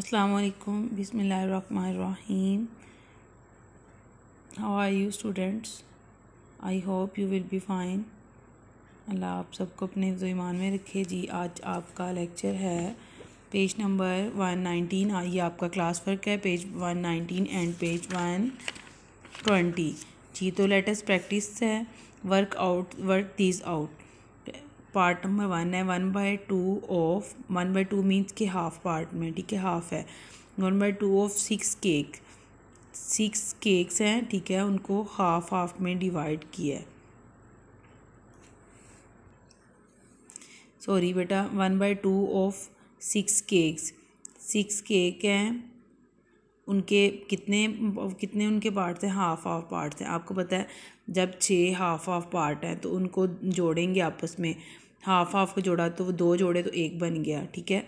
अस्सलाम वालेकुम बिसमीम how are you students I hope you will be fine अल्लाह आप सबको अपने ईमान में रखे जी आज आपका लेक्चर है पेज नंबर वन नाइनटीन ये आपका क्लास वर्क है page one nineteen and page one twenty जी तो लेटेस्ट प्रैक्टिस है work out work these out part number one है one by two of one by two means के half part में ठीक है हाफ है one by two of six cake six cakes हैं ठीक है उनको हाफ हाफ में डिवाइड किया है सॉरी बेटा one by two of six cakes six cake हैं उनके कितने कितने उनके पार्ट थे हाफ़ हाफ़ पार्ट थे आपको पता है जब छः हाफ़ हाफ़ पार्ट हैं तो उनको जोड़ेंगे आपस में हाफ़ हाफ़ को जोड़ा तो वो दो जोड़े तो एक बन गया ठीक है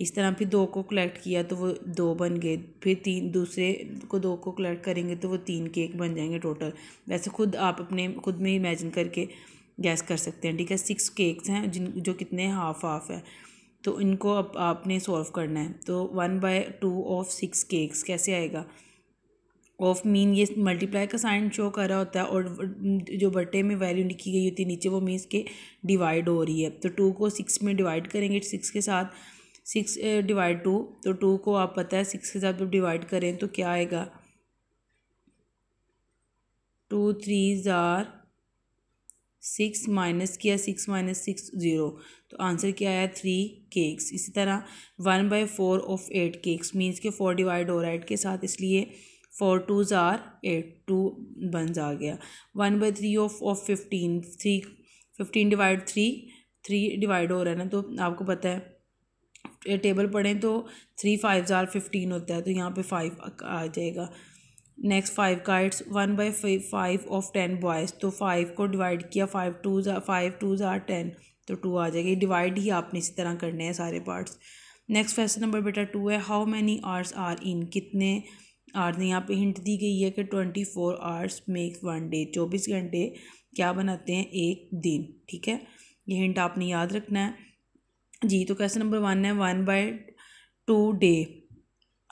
इस तरह फिर दो को कलेक्ट किया तो वो दो बन गए फिर तीन दूसरे को दो को कलेक्ट करेंगे तो वो तीन केक बन जाएंगे टोटल वैसे खुद आप अपने खुद में इमेजिन करके गैस कर सकते हैं ठीक है सिक्स केक्स हैं जिन जो कितने हाफ़ हाफ़ है तो इनको अब आपने सॉल्व करना है तो one by two of six cakes कैसे आएगा ऑफ मीन ये मल्टीप्लाई का साइन शो कर रहा होता है और जो बटे में वैल्यू लिखी गई होती है नीचे वो मीन्स के डिवाइड हो रही है तो टू को सिक्स में डिवाइड करेंगे सिक्स के साथ सिक्स डिवाइड टू तो टू को आप पता है सिक्स के साथ जब डिवाइड करें तो क्या आएगा टू थ्री ज़ार सिक्स माइनस किया सिक्स माइनस सिक्स ज़ीरो तो आंसर क्या आया थ्री केक्स इसी तरह one by four of eight cakes means के फोर डिवाइड हो रहा है एट के साथ इसलिए फोर टू ज़ार एट टू बन जा गया one by three of of fifteen three fifteen divide three three divide हो रहा है ना तो आपको पता है टेबल पढ़ें तो थ्री फाइव ज़ार फिफ्टीन होता है तो यहाँ पे फाइव आ जाएगा next five cards one by five of ten boys तो फाइव को डिवाइड किया फाइव टू ज़ा फाइव टू ज़ा टेन तो टू आ जाएगी डिवाइड ही आपने इसी तरह करने हैं सारे पार्ट्स नेक्स्ट क्वेश्चन नंबर बेटा टू है how many hours are in कितने आवर्स यहाँ पे हिंट दी गई है कि twenty four hours make one day चौबीस घंटे क्या बनाते हैं एक दिन ठीक है ये हिंट आपने याद रखना है जी तो क्वेश्चन नंबर वन है one by two day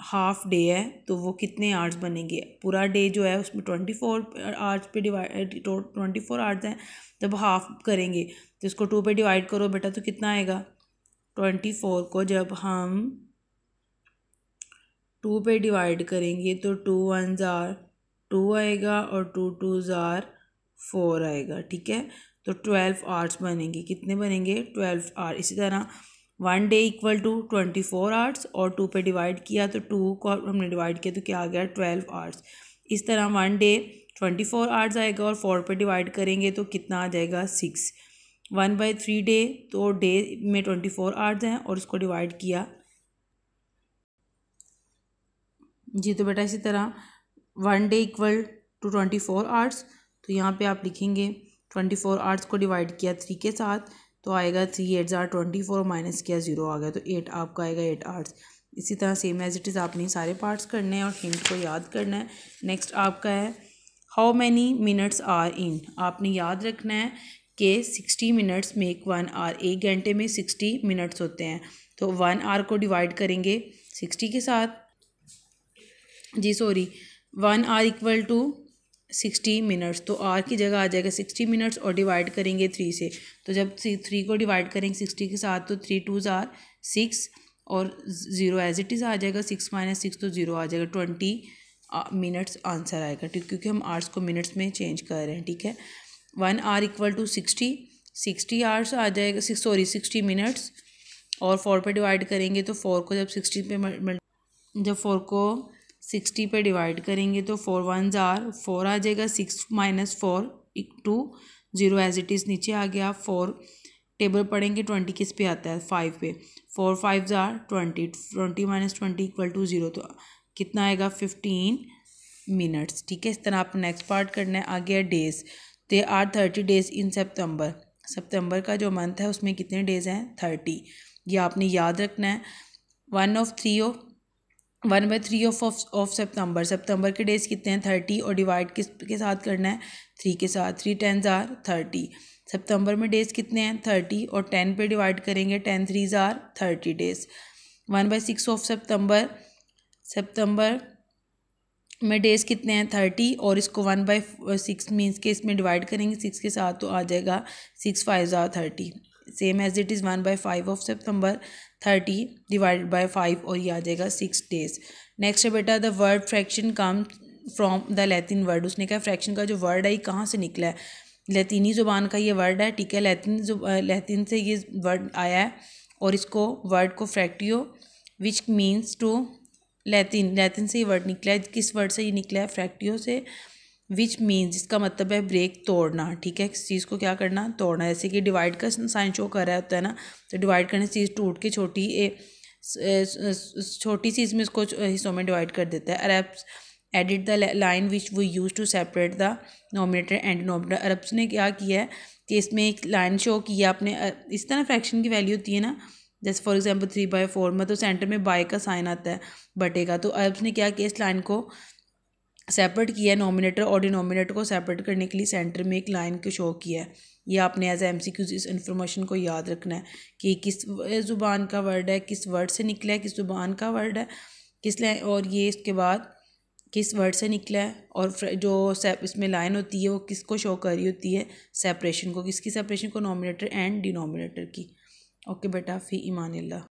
half day है तो वो कितने आवर्स बनेंगे पूरा डे जो है उसमें ट्वेंटी फोर आवर्स पे डिवाइड ट्वेंटी फोर आवर्स हैं जब हाफ करेंगे तो इसको टू पे डिवाइड करो बेटा तो कितना आएगा ट्वेंटी फोर को जब हम टू पे डिवाइड करेंगे तो टू वन ज़ार टू आएगा और टू टू ज़ार फोर आएगा ठीक है तो ट्वेल्व आर्ट्स बनेंगे कितने बनेंगे ट्वेल्व आर इसी तरह one day equal to twenty four hours और टू पे डिवाइड किया तो टू को हमने डिवाइड किया तो क्या आ गया ट्वेल्व आवर्स इस तरह one day twenty four hours आएगा और फोर पे डिवाइड करेंगे तो कितना आ जाएगा six one by three day तो डे में ट्वेंटी फोर आवर्स हैं और उसको डिवाइड किया जी तो बेटा इसी तरह one day equal to twenty four hours तो यहाँ पे आप लिखेंगे ट्वेंटी फोर आवर्स को डिवाइड किया थ्री के साथ तो आएगा थ्री एट ज़ार ट्वेंटी फोर माइनस किया ज़ीरो आ गया तो एट आपका आएगा एट आर्ट्स इसी तरह सेम एज इट इज़ आपने सारे पार्ट्स करने हैं और हिंट को याद करना है नेक्स्ट आपका है how many minutes are in आपने याद रखना है कि sixty minutes make one hour एक घंटे में सिक्सटी मिनट्स होते हैं तो वन आर को डिवाइड करेंगे सिक्सटी के साथ जी sorry one hour equal to sixty minutes तो आर की जगह आ जाएगा सिक्सटी मिनट्स और डिवाइड करेंगे थ्री से तो जब थ्री को डिवाइड करेंगे सिक्सटी के साथ तो थ्री टू ज़ार सिक्स और ज़ीरो एज इट इज़ आ जाएगा सिक्स माइनस सिक्स तो ज़ीरो आ जाएगा ट्वेंटी मिनट्स आंसर आएगा ठीक क्योंकि हम आर्स को मिनट्स में चेंज कर रहे हैं ठीक है one hour equal to sixty sixty hours आ जाएगा सॉरी सिक्सटी मिनट्स और फोर पर डिवाइड करेंगे तो फोर को जब सिक्सटी पे जब फोर को सिक्सटी पे डिवाइड करेंगे तो फोर वन ज़ार फोर आ जाएगा six minus four two zero as it is नीचे आ गया फोर टेबल पढ़ेंगे ट्वेंटी किस पे आता है फाइव पे फोर फाइव ज़ार twenty twenty minus twenty equal to zero तो कितना आएगा फिफ्टीन मिनट्स ठीक है इस तरह आप नेक्स्ट पार्ट करना है आ गया days they are thirty days in September सितंबर का जो मंथ है उसमें कितने डेज़ हैं थर्टी ये आपने याद रखना है one of three of one by three of of सितंबर सितंबर के डेज़ कितने हैं थर्टी और डिवाइड किस के साथ करना है थ्री के साथ थ्री टेन ज़ार थर्टी सितंबर में डेज़ कितने हैं थर्टी और टेन पे डिवाइड करेंगे टेन थ्री ज़ार thirty days one by six of सितंबर सितंबर में डेज़ कितने हैं थर्टी और इसको वन बाई सिक्स मीन्स के इसमें डिवाइड करेंगे सिक्स के साथ तो आ जाएगा सिक्स फाइव ज़ार thirty same as it is one by five of September thirty divide by five और ये आ जाएगा सिक्स डेज नेक्स्ट है बेटा the word fraction come from the Latin word उसने कहा फ्रैक्शन का जो वर्ड है ये कहाँ से निकला है लैतिनी ज़ुबान का ये वर्ड है ठीक है लैतिन लैतिन से ये वर्ड आया है और इसको वर्ड को फ्रैक्टियो विच मीन्स टू लैतिन लैतिन से ये वर्ड निकला है किस वर्ड से ये निकला है फ्रैक्टियो से विच मीन्स इसका मतलब है ब्रेक तोड़ना ठीक है किसी चीज़ को क्या करना तोड़ना जैसे कि डिवाइड का साइन शो कर रहा होता है ना तो डिवाइड करने से चीज़ टूट के छोटी ए छोटी चीज़ में इसको हिस्सों में डिवाइड कर देता है Arabs edit the line which वो use to separate the numerator and numerator Arabs ने क्या किया है कि इसमें एक लाइन शो किया अपने आपने इस तरह फ्रैक्शन की वैल्यू होती है ना जैसे for example three by four में तो सेंटर में बाय का साइन आता है बटे का तो अरब्स ने क्या किया इस लाइन को सेपरेट किया है नॉमिनेटर और डिनोमिनेटर को सेपरेट करने के लिए सेंटर में एक लाइन को शो किया है ये आपने एज एम सी इस इन्फॉर्मेशन को याद रखना है कि किस ज़ुबान का वर्ड है किस वर्ड से निकला है किस ज़ुबान का वर्ड है किस लाइन और ये इसके बाद किस वर्ड से निकला है और जो इसमें लाइन होती है वो किसको शो कर रही होती है सेपरेशन को किसकी सेपरेशन को नॉमिनेटर एंड डिनोमिनेटर की ओके बेटा फ़ी ईमान